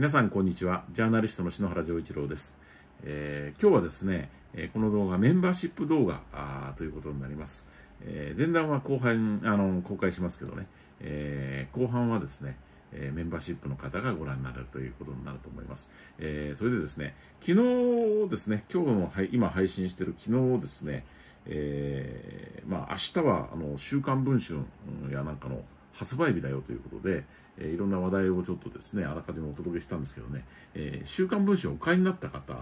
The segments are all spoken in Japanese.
皆さんこんにちは。ジャーナリストの篠原丈一郎です。えー、今日はですね、えこの動画、メンバーシップ動画ということになります。えー、前段は後半、あの、公開しますけどね、えー、後半はですね、えメンバーシップの方がご覧になれるということになると思います。えそれでですね、昨日ですね、今日の、はい、今配信している昨日ですね、えまあ、明日は、あの、週刊文春やなんかの、発売日だよということで、えー、いろんな話題をちょっとですね、あらかじめお届けしたんですけどね、えー、週刊文春をお買いになった方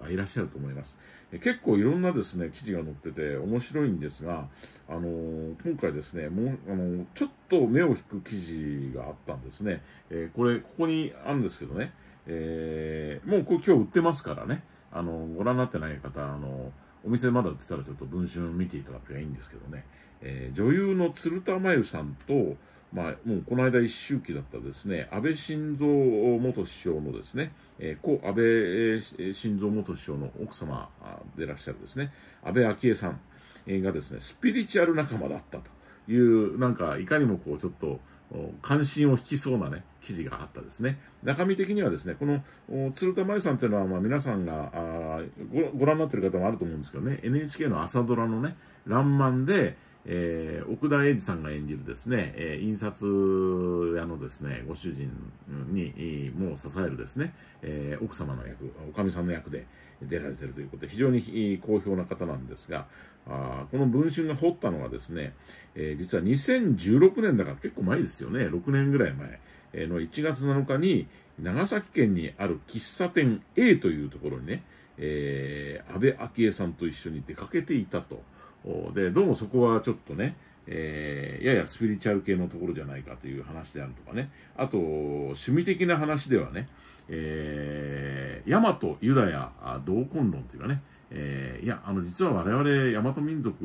がいらっしゃると思います。え結構いろんなですね、記事が載ってて面白いんですが、あのー、今回ですね、もう、あのちょっと目を引く記事があったんですね。えこれ、ここにあるんですけどね、えもうこれ今日売ってますからね、あのご覧になってない方、あのーお店まだ売ってたらちょっと文春見ていただくがいいんですけどね、えー、女優の鶴田真由さんと、まあ、もうこの間一周期だったですね、安倍晋三元首相のですね、えー、故安倍晋三元首相の奥様でいらっしゃるですね、安倍昭恵さんがですね、スピリチュアル仲間だったと。いう、なんか、いかにもこう、ちょっと、関心を引きそうなね、記事があったですね。中身的にはですね、この、鶴田真由さんっていうのは、まあ皆さんがご、ご覧になってる方もあると思うんですけどね、NHK の朝ドラのね、らんまんで、えー、奥田瑛二さんが演じるですね、えー、印刷屋のですね、ご主人に、もう支えるですね、えー、奥様の役、おかみさんの役で出られてるということで、非常に好評な方なんですが、あこの文春が掘ったのはですね、え実は2016年だから結構前ですよね、6年ぐらい前。の1月7日に長崎県にある喫茶店 A というところにね、え安倍昭恵さんと一緒に出かけていたと。で、どうもそこはちょっとね、えー、ややスピリチュアル系のところじゃないかという話であるとかね。あと、趣味的な話ではね、えー、ヤマト、ユダヤ、同根論というかね、えー、いや、あの、実は我々、ヤマト民族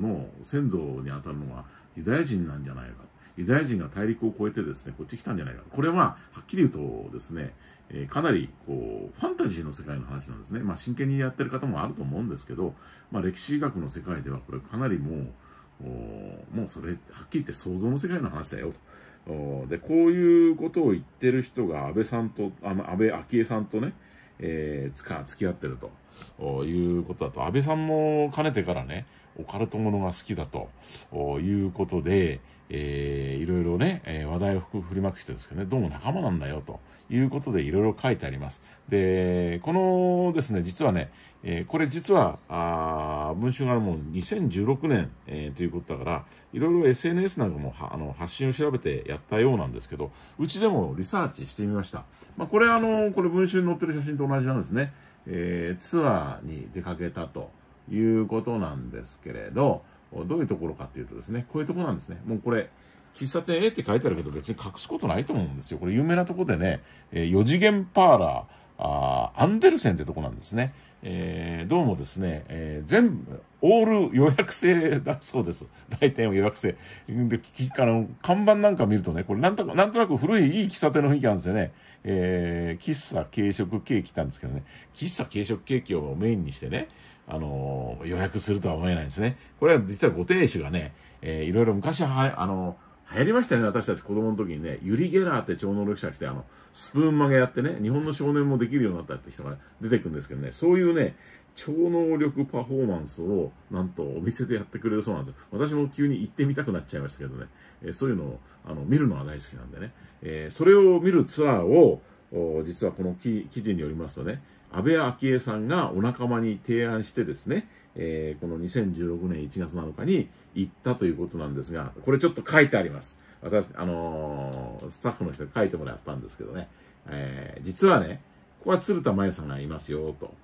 の先祖にあたるのはユダヤ人なんじゃないかユダヤ人が大陸を越えてですね、こっち来たんじゃないか。これは、はっきり言うとですね、えー、かなり、こう、ファンタジーの世界の話なんですね。まあ、真剣にやってる方もあると思うんですけど、まあ、歴史学の世界では、これかなりもう、もうそれ、はっきり言って想像の世界の話だよ、と。で、こういうことを言ってる人が安倍さんと、あ安倍昭恵さんとね、えー、つか、付き合ってるということだと、安倍さんもかねてからね、オカルトものが好きだということで、えー、いろいろね、えー、話題を振りまくしてですけどね、どうも仲間なんだよ、ということでいろいろ書いてあります。で、このですね、実はね、えー、これ実は、あ文春がもう2016年、えー、ということだから、いろいろ SNS なんかもあの発信を調べてやったようなんですけど、うちでもリサーチしてみました。まあ、これあの、これ文春に載ってる写真と同じなんですね。えー、ツアーに出かけたということなんですけれど、どういうところかっていうとですね、こういうところなんですね。もうこれ、喫茶店 A って書いてあるけど別に隠すことないと思うんですよ。これ有名なとこでね、えー、4次元パーラー、あアンデルセンってとこなんですね。えー、どうもですね、えー、全部、オール予約制だそうです。来店を予約制。で、あの、看板なんか見るとね、これなんとなんとなく古いいい喫茶店の雰囲気なんですよね。えー、喫茶軽食ケーキなんですけどね、喫茶軽食ケーキをメインにしてね、あの予約するとは思えないんですね。これは実はご亭主がね、えー、いろいろ昔は、あの流行りましたよね、私たち子供の時にね、ユリ・ゲラーって超能力者が来て、あの、スプーン曲げやってね、日本の少年もできるようになったって人が、ね、出てくるんですけどね、そういうね、超能力パフォーマンスを、なんとお店でやってくれるそうなんですよ。私も急に行ってみたくなっちゃいましたけどね、えー、そういうのを、あの、見るのは大好きなんでね、えー、それを見るツアーを、実はこの記事によりますとね、安倍昭恵さんがお仲間に提案してですね、えー、この2016年1月7日に行ったということなんですが、これちょっと書いてあります。私、あのー、スタッフの人に書いてもらったんですけどね、えー、実はね、ここは鶴田真由さんがいますよ、と。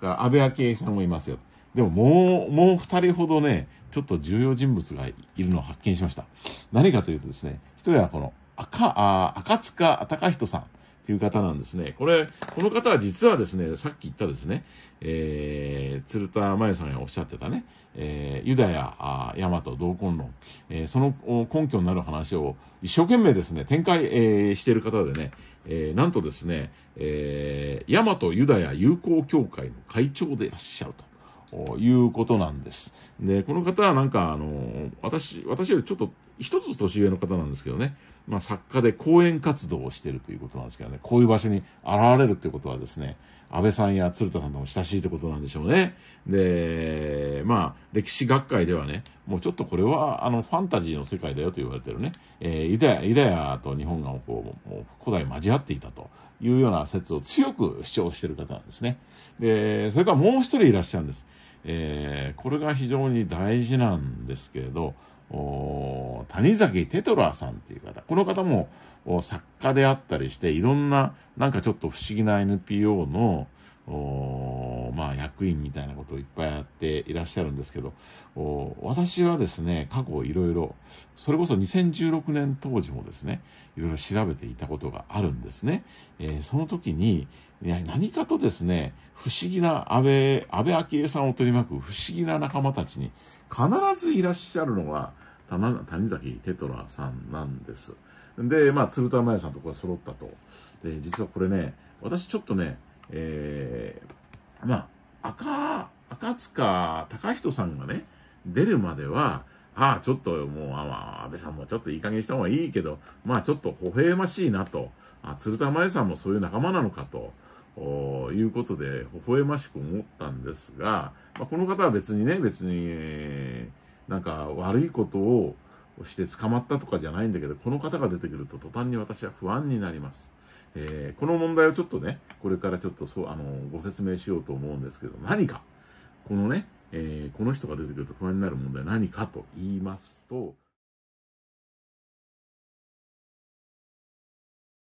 から安倍昭恵さんもいますよ。でももう、もう二人ほどね、ちょっと重要人物がいるのを発見しました。何かというとですね、一人はこの赤、あ赤塚隆人さん。っていう方なんですね。これ、この方は実はですね、さっき言ったですね、えー、鶴田真由さんがおっしゃってたね、えー、ユダヤ、ヤマト、同根論、えー、その根拠になる話を一生懸命ですね、展開、えー、している方でね、えー、なんとですね、えー、ヤマトユダヤ友好協会の会長でいらっしゃると。いうことなんです。で、この方はなんか、あの、私、私よりちょっと一つ年上の方なんですけどね、まあ、作家で講演活動をしているということなんですけどね、こういう場所に現れるってことはですね、安倍さんや鶴田さんとも親しいってことなんでしょうね。で、まあ、歴史学会ではね、もうちょっとこれは、あの、ファンタジーの世界だよと言われてるね、えー、イデア、と日本がこう、もう古代交わっていたというような説を強く主張してる方なんですね。で、それからもう一人いらっしゃるんです。えー、これが非常に大事なんですけれど、谷崎テトラさんっていう方、この方も作家であったりして、いろんな、なんかちょっと不思議な NPO の、まあ、役員みたいなことをいっぱいやっていらっしゃるんですけど、私はですね、過去いろいろ、それこそ2016年当時もですね、いろいろ調べていたことがあるんですね。えー、その時に、何かとですね、不思議な安倍、安倍昭恵さんを取り巻く不思議な仲間たちに必ずいらっしゃるのが、谷崎テトラさんなんです。で、まあ、鶴田真也さんとこが揃ったと。で、実はこれね、私ちょっとね、えーまあ、赤、赤塚隆人さんがね、出るまでは、ああ、ちょっともう、あ安倍さんもちょっといい加減した方がいいけど、まあちょっと微笑ましいなと。あ鶴田真由さんもそういう仲間なのかと。いうことで、微笑ましく思ったんですが、まあ、この方は別にね、別に、なんか悪いことをして捕まったとかじゃないんだけど、この方が出てくると途端に私は不安になります。えー、この問題をちょっとね、これからちょっとそう、あの、ご説明しようと思うんですけど、何か、このね、えー、この人が出てくると不安になる問題は何かと言いますと、